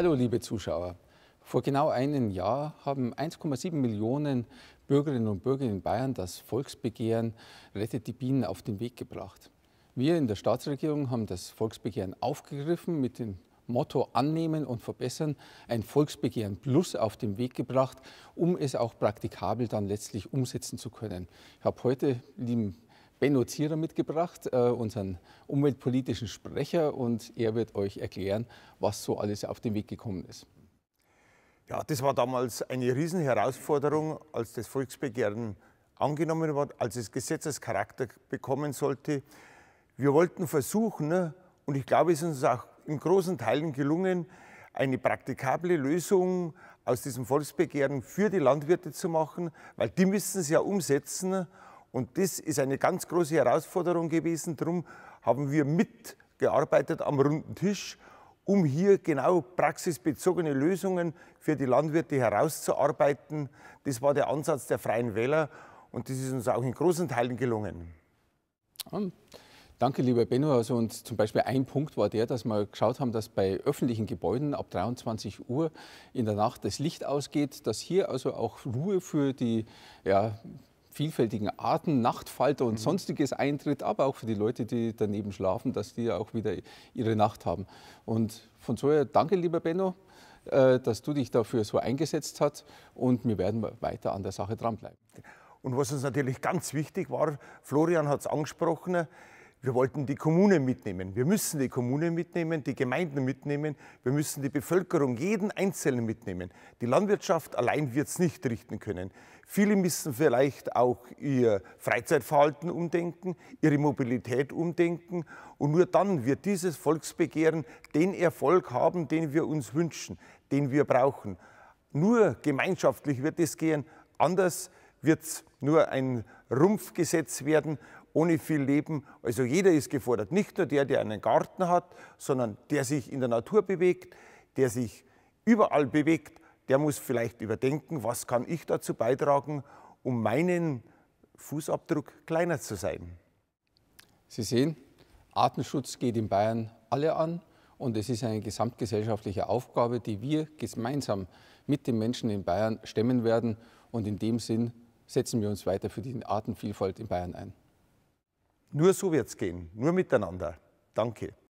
Hallo liebe Zuschauer. Vor genau einem Jahr haben 1,7 Millionen Bürgerinnen und Bürger in Bayern das Volksbegehren Rettet die Bienen auf den Weg gebracht. Wir in der Staatsregierung haben das Volksbegehren aufgegriffen mit dem Motto annehmen und verbessern, ein Volksbegehren Plus auf den Weg gebracht, um es auch praktikabel dann letztlich umsetzen zu können. Ich habe heute lieben Benno Zierer mitgebracht, äh, unseren umweltpolitischen Sprecher, und er wird euch erklären, was so alles auf den Weg gekommen ist. Ja, das war damals eine Riesenherausforderung, als das Volksbegehren angenommen wurde, als es Gesetzescharakter bekommen sollte. Wir wollten versuchen, ne, und ich glaube, es ist uns auch in großen Teilen gelungen, eine praktikable Lösung aus diesem Volksbegehren für die Landwirte zu machen, weil die müssen es ja umsetzen und das ist eine ganz große Herausforderung gewesen. Darum haben wir mitgearbeitet am runden Tisch, um hier genau praxisbezogene Lösungen für die Landwirte herauszuarbeiten. Das war der Ansatz der Freien Wähler und das ist uns auch in großen Teilen gelungen. Um. Ah, danke, lieber Benno. Also und zum Beispiel ein Punkt war der, dass wir geschaut haben, dass bei öffentlichen Gebäuden ab 23 Uhr in der Nacht das Licht ausgeht, dass hier also auch Ruhe für die ja, vielfältigen Arten, Nachtfalter und mhm. sonstiges eintritt, aber auch für die Leute, die daneben schlafen, dass die auch wieder ihre Nacht haben. Und von so her, danke lieber Benno, äh, dass du dich dafür so eingesetzt hast und wir werden weiter an der Sache dranbleiben. Und was uns natürlich ganz wichtig war, Florian hat es angesprochen, wir wollten die Kommune mitnehmen. Wir müssen die Kommune mitnehmen, die Gemeinden mitnehmen. Wir müssen die Bevölkerung, jeden Einzelnen mitnehmen. Die Landwirtschaft allein wird es nicht richten können. Viele müssen vielleicht auch ihr Freizeitverhalten umdenken, ihre Mobilität umdenken. Und nur dann wird dieses Volksbegehren den Erfolg haben, den wir uns wünschen, den wir brauchen. Nur gemeinschaftlich wird es gehen. Anders wird es nur ein Rumpfgesetz werden ohne viel Leben. Also jeder ist gefordert, nicht nur der, der einen Garten hat, sondern der sich in der Natur bewegt, der sich überall bewegt, der muss vielleicht überdenken, was kann ich dazu beitragen, um meinen Fußabdruck kleiner zu sein. Sie sehen, Artenschutz geht in Bayern alle an und es ist eine gesamtgesellschaftliche Aufgabe, die wir gemeinsam mit den Menschen in Bayern stemmen werden und in dem Sinn setzen wir uns weiter für die Artenvielfalt in Bayern ein. Nur so wird es gehen, nur miteinander. Danke.